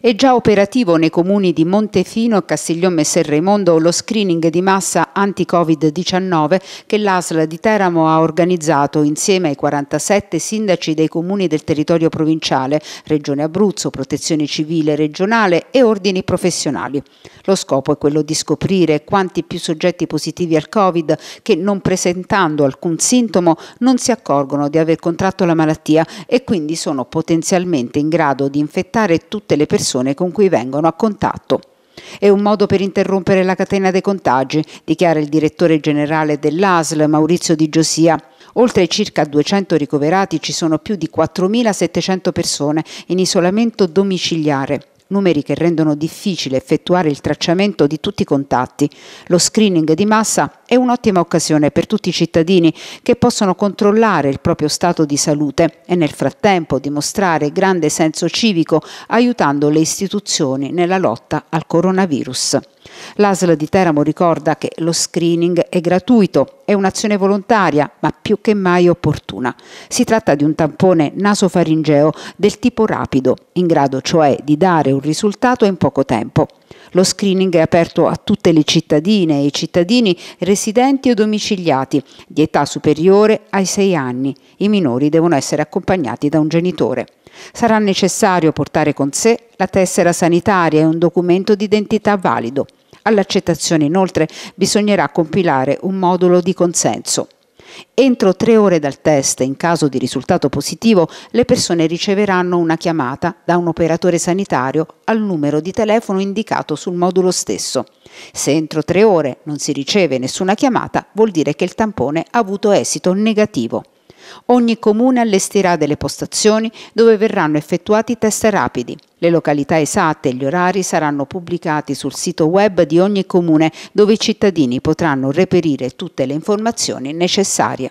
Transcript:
È già operativo nei comuni di Montefino, Castiglione e Serremondo lo screening di massa anti-Covid-19 che l'ASL di Teramo ha organizzato insieme ai 47 sindaci dei comuni del territorio provinciale, Regione Abruzzo, Protezione Civile regionale e ordini professionali. Lo scopo è quello di scoprire quanti più soggetti positivi al Covid che non presentando alcun sintomo non si accorgono di aver contratto la malattia e quindi sono potenzialmente in grado di infettare tutte le persone persone con cui vengono a contatto. È un modo per interrompere la catena dei contagi, dichiara il direttore generale dell'ASL Maurizio Di Giosia. Oltre ai circa 200 ricoverati ci sono più di 4.700 persone in isolamento domiciliare, numeri che rendono difficile effettuare il tracciamento di tutti i contatti. Lo screening di massa è un'ottima occasione per tutti i cittadini che possono controllare il proprio stato di salute e nel frattempo dimostrare grande senso civico aiutando le istituzioni nella lotta al coronavirus. L'ASL di Teramo ricorda che lo screening è gratuito, è un'azione volontaria, ma più che mai opportuna. Si tratta di un tampone nasofaringeo del tipo rapido, in grado cioè di dare un risultato in poco tempo. Lo screening è aperto a tutte le cittadine e i cittadini residenti o domiciliati di età superiore ai 6 anni. I minori devono essere accompagnati da un genitore. Sarà necessario portare con sé la tessera sanitaria e un documento d'identità valido. All'accettazione inoltre bisognerà compilare un modulo di consenso. Entro tre ore dal test, in caso di risultato positivo, le persone riceveranno una chiamata da un operatore sanitario al numero di telefono indicato sul modulo stesso. Se entro tre ore non si riceve nessuna chiamata, vuol dire che il tampone ha avuto esito negativo. Ogni comune allestirà delle postazioni dove verranno effettuati test rapidi. Le località esatte e gli orari saranno pubblicati sul sito web di ogni comune dove i cittadini potranno reperire tutte le informazioni necessarie.